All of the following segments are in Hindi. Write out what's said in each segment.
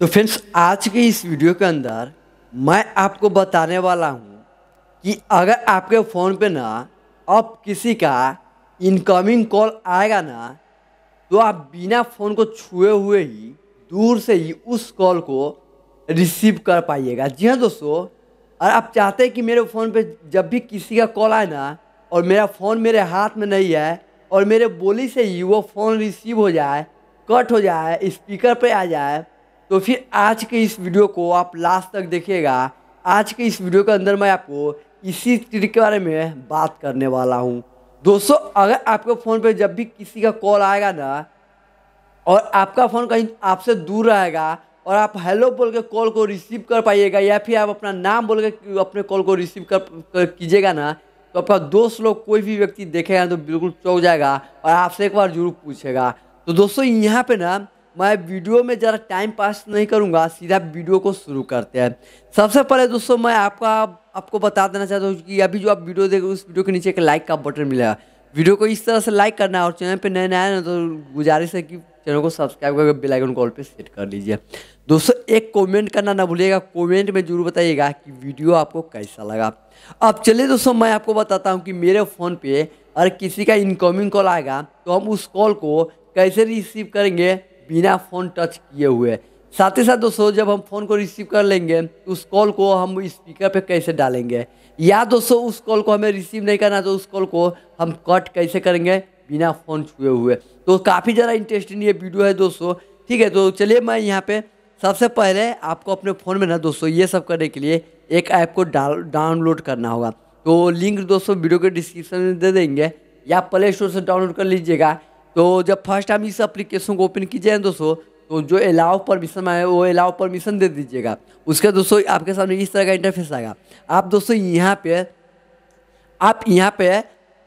तो फ्रेंड्स आज के इस वीडियो के अंदर मैं आपको बताने वाला हूँ कि अगर आपके फ़ोन पे ना अब किसी का इनकमिंग कॉल आएगा ना तो आप बिना फ़ोन को छुए हुए ही दूर से ही उस कॉल को रिसीव कर पाइएगा जी हाँ दोस्तों और आप चाहते हैं कि मेरे फ़ोन पे जब भी किसी का कॉल आए ना और मेरा फ़ोन मेरे हाथ में नहीं है और मेरे बोली से ही वो फ़ोन रिसीव हो जाए कट हो जाए स्पीकर पे आ जाए तो फिर आज के इस वीडियो को आप लास्ट तक देखिएगा आज के इस वीडियो के अंदर मैं आपको इसी ट्रिक के बारे में बात करने वाला हूँ दोस्तों अगर आपके फ़ोन पे जब भी किसी का कॉल आएगा ना और आपका फ़ोन कहीं आपसे दूर रहेगा और आप हेलो बोल के कॉल को रिसीव कर पाइएगा या फिर आप अपना नाम बोल के अपने कॉल को रिसीव कर, कर कीजिएगा ना तो आपका दोस्त लोग कोई भी व्यक्ति देखेगा तो बिल्कुल चौक जाएगा और आपसे एक बार जरूर पूछेगा तो दोस्तों यहाँ पे ना मैं वीडियो में ज़रा टाइम पास नहीं करूँगा सीधा वीडियो को शुरू करते हैं सबसे पहले दोस्तों मैं आपका आपको बता देना चाहता हूँ कि अभी जो आप वीडियो देखो उस वीडियो के नीचे एक लाइक का बटन मिलेगा वीडियो को इस तरह से लाइक करना है और चैनल पर नए नया ना तो गुजारिश है कि चैनल को सब्सक्राइब करके बेलाइकन कॉल पर सेट कर लीजिए दोस्तों एक कमेंट करना ना भूलिएगा कमेंट में जरूर बताइएगा कि वीडियो आपको कैसा लगा अब चलिए दोस्तों मैं आपको बताता हूँ कि मेरे फ़ोन पे अगर किसी का इनकमिंग कॉल आएगा तो हम उस कॉल को कैसे रिसीव करेंगे बिना फ़ोन टच किए हुए साथ ही साथ दोस्तों जब हम फ़ोन को रिसीव कर लेंगे तो उस कॉल को हम स्पीकर पे कैसे डालेंगे या दोस्तों उस कॉल को हमें रिसीव नहीं करना तो उस कॉल को हम कट कैसे करेंगे बिना फ़ोन छुए हुए तो काफ़ी ज़्यादा इंटरेस्टिंग ये वीडियो है दोस्तों ठीक है तो चलिए मैं यहाँ पर सबसे पहले आपको अपने फ़ोन में ना दोस्तों ये सब करने के लिए एक ऐप को डाउनलोड करना होगा तो लिंक दोस्तों वीडियो के डिस्क्रिप्शन में दे देंगे या प्ले स्टोर से डाउनलोड कर लीजिएगा तो जब फर्स्ट टाइम इस एप्लीकेशन को ओपन कीजिए दोस्तों तो जो अलाउ परमिशन है वो अलाउ परमिशन दे दीजिएगा उसके दोस्तों आपके सामने इस तरह का इंटरफेस आएगा आप दोस्तों यहाँ पे आप यहाँ पे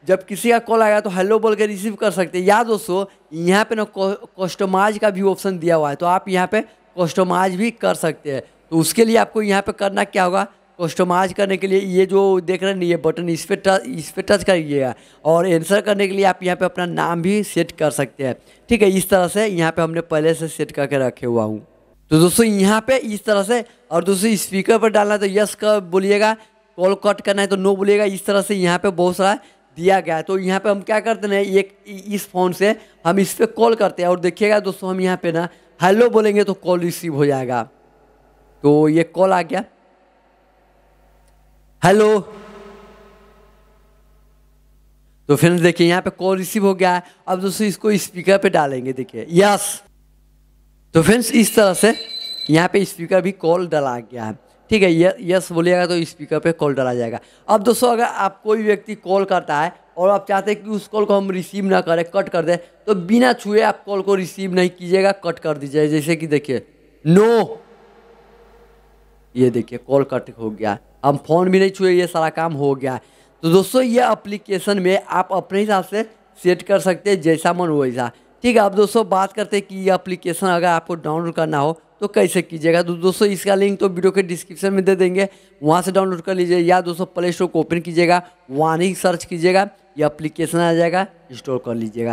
जब किसी का कॉल आएगा तो हेलो बोल के रिसीव कर सकते हैं या दोस्तों यहाँ पे ना कस्टमाइज का भी ऑप्शन दिया हुआ है तो आप यहाँ पे कस्टमाइज भी कर सकते हैं तो उसके लिए आपको यहाँ पे करना क्या होगा कस्टमाइज करने के लिए ये जो देख रहे हैं ये बटन इस पर टच इस पर टच करिएगा और एंसर करने के लिए आप यहाँ पे अपना नाम भी सेट कर सकते हैं ठीक है इस तरह से यहाँ पे हमने पहले से सेट करके रखे हुआ हूँ तो दोस्तों यहाँ पे इस तरह से और दोस्तों स्पीकर पर डालना है तो यस का बोलिएगा कॉल कट करना है तो नो बोलिएगा इस तरह से यहाँ पर बहुत सारा दिया गया है तो यहाँ पर हम क्या करते हैं एक इस फ़ोन से हम इस पर कॉल करते हैं और देखिएगा दोस्तों हम यहाँ पर ना हेलो बोलेंगे तो कॉल रिसीव हो जाएगा तो ये कॉल आ गया हेलो तो फ्रेंड्स देखिए यहाँ पे कॉल रिसीव हो गया है अब दोस्तों इसको स्पीकर पे डालेंगे देखिए यस तो फ्रेंड्स इस तरह से यहाँ पे स्पीकर भी कॉल डाला गया है ठीक है यस बोलिएगा तो स्पीकर पे कॉल डाला जाएगा अब दोस्तों अगर आप कोई व्यक्ति कॉल करता है और आप चाहते हैं कि उस कॉल को हम रिसीव ना करें कट कर दें तो बिना छुए आप कॉल को रिसीव नहीं कीजिएगा कट कर दीजिए जैसे कि देखिए नो ये देखिए कॉल कट हो गया हम फ़ोन भी नहीं छुए ये सारा काम हो गया तो दोस्तों ये अप्लीकेशन में आप अपने हिसाब से सेट कर सकते हैं जैसा मन वैसा ठीक है अब दोस्तों बात करते हैं कि ये अप्लीकेशन अगर आपको डाउनलोड करना हो तो कैसे कीजिएगा तो दोस्तों इसका लिंक तो वीडियो के डिस्क्रिप्शन में दे देंगे वहाँ से डाउनलोड कर लीजिए या दोस्तों प्ले स्टोर को ओपन कीजिएगा वहाँ ही सर्च कीजिएगा ये अप्लीकेशन आ जाएगा इंस्टॉल कर लीजिएगा